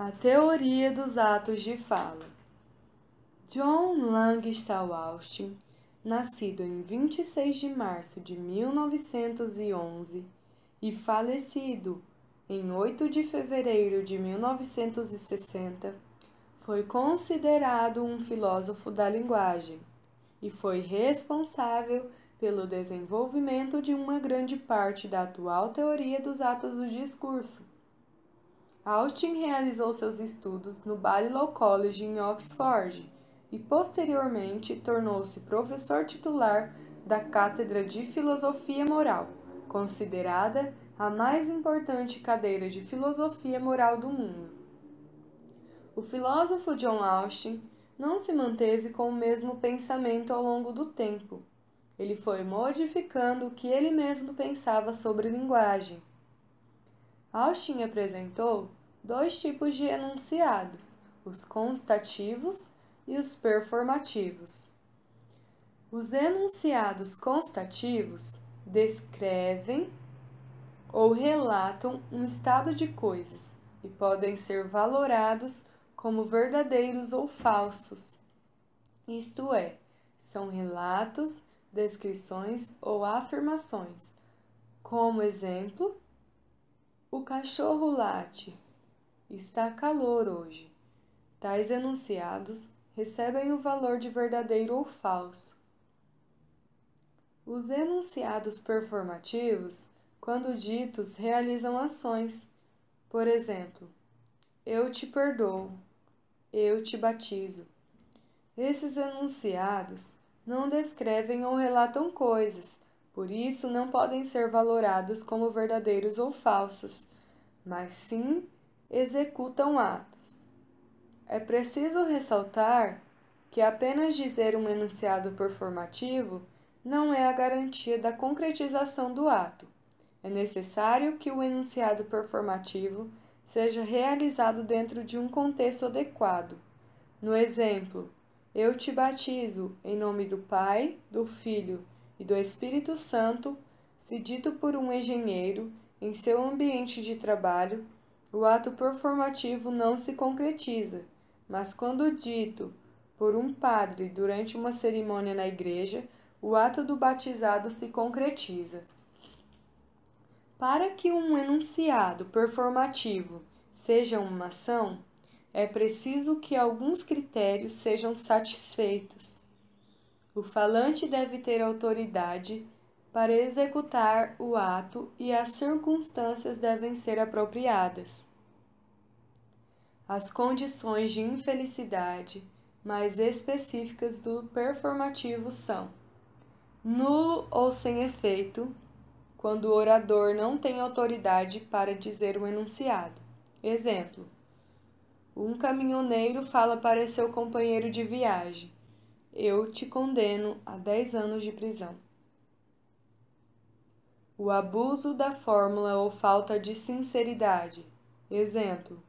A teoria dos atos de fala. John Langston Austin, nascido em 26 de março de 1911 e falecido em 8 de fevereiro de 1960, foi considerado um filósofo da linguagem e foi responsável pelo desenvolvimento de uma grande parte da atual teoria dos atos do discurso Austin realizou seus estudos no Balliol College em Oxford e posteriormente tornou-se professor titular da Cátedra de Filosofia Moral, considerada a mais importante cadeira de filosofia moral do mundo. O filósofo John Austin não se manteve com o mesmo pensamento ao longo do tempo. Ele foi modificando o que ele mesmo pensava sobre linguagem. Austin apresentou dois tipos de enunciados, os constativos e os performativos. Os enunciados constativos descrevem ou relatam um estado de coisas e podem ser valorados como verdadeiros ou falsos. Isto é, são relatos, descrições ou afirmações. Como exemplo, o cachorro late, Está calor hoje. Tais enunciados recebem o valor de verdadeiro ou falso. Os enunciados performativos, quando ditos, realizam ações. Por exemplo, eu te perdoo, eu te batizo. Esses enunciados não descrevem ou relatam coisas, por isso não podem ser valorados como verdadeiros ou falsos, mas sim executam atos. É preciso ressaltar que apenas dizer um enunciado performativo não é a garantia da concretização do ato. É necessário que o enunciado performativo seja realizado dentro de um contexto adequado. No exemplo, eu te batizo em nome do Pai, do Filho e do Espírito Santo, se dito por um engenheiro em seu ambiente de trabalho o ato performativo não se concretiza, mas quando dito por um padre durante uma cerimônia na igreja, o ato do batizado se concretiza. Para que um enunciado performativo seja uma ação, é preciso que alguns critérios sejam satisfeitos. O falante deve ter autoridade para executar o ato e as circunstâncias devem ser apropriadas. As condições de infelicidade mais específicas do performativo são nulo ou sem efeito, quando o orador não tem autoridade para dizer o enunciado. Exemplo: um caminhoneiro fala para seu companheiro de viagem: Eu te condeno a 10 anos de prisão o abuso da fórmula ou falta de sinceridade. Exemplo: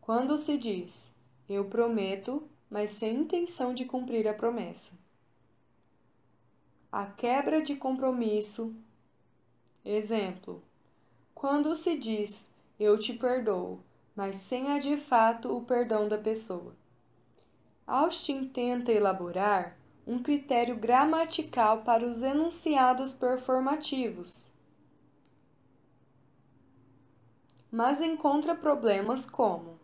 quando se diz eu prometo, mas sem intenção de cumprir a promessa. A quebra de compromisso. Exemplo: quando se diz eu te perdoo, mas sem a de fato o perdão da pessoa. Austin tenta elaborar um critério gramatical para os enunciados performativos, mas encontra problemas como: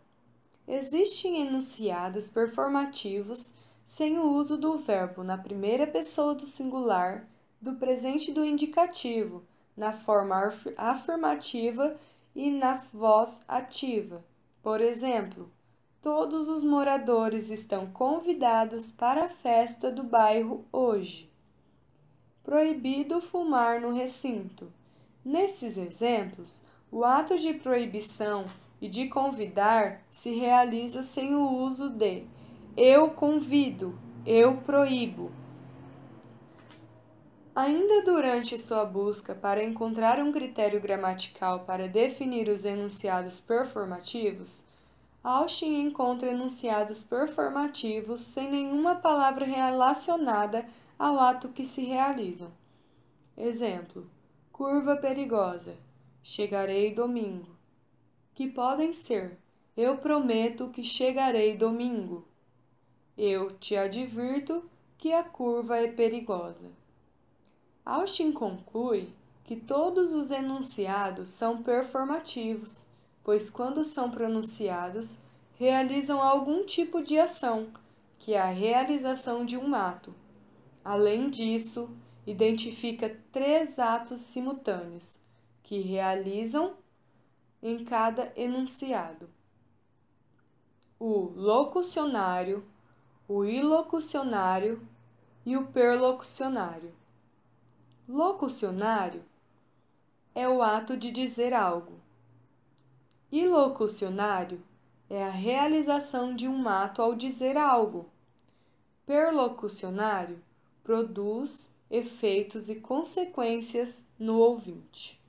existem enunciados performativos sem o uso do verbo na primeira pessoa do singular, do presente do indicativo, na forma afirmativa e na voz ativa. Por exemplo, Todos os moradores estão convidados para a festa do bairro hoje. Proibido fumar no recinto. Nesses exemplos, o ato de proibição e de convidar se realiza sem o uso de eu convido, eu proíbo. Ainda durante sua busca para encontrar um critério gramatical para definir os enunciados performativos, Austin encontra enunciados performativos sem nenhuma palavra relacionada ao ato que se realiza. Exemplo: curva perigosa, chegarei domingo. Que podem ser: eu prometo que chegarei domingo. Eu te advirto que a curva é perigosa. Austin conclui que todos os enunciados são performativos pois quando são pronunciados, realizam algum tipo de ação, que é a realização de um ato. Além disso, identifica três atos simultâneos que realizam em cada enunciado: o locucionário, o ilocucionário e o perlocucionário. Locucionário é o ato de dizer algo. Ilocucionário é a realização de um ato ao dizer algo. Perlocucionário produz efeitos e consequências no ouvinte.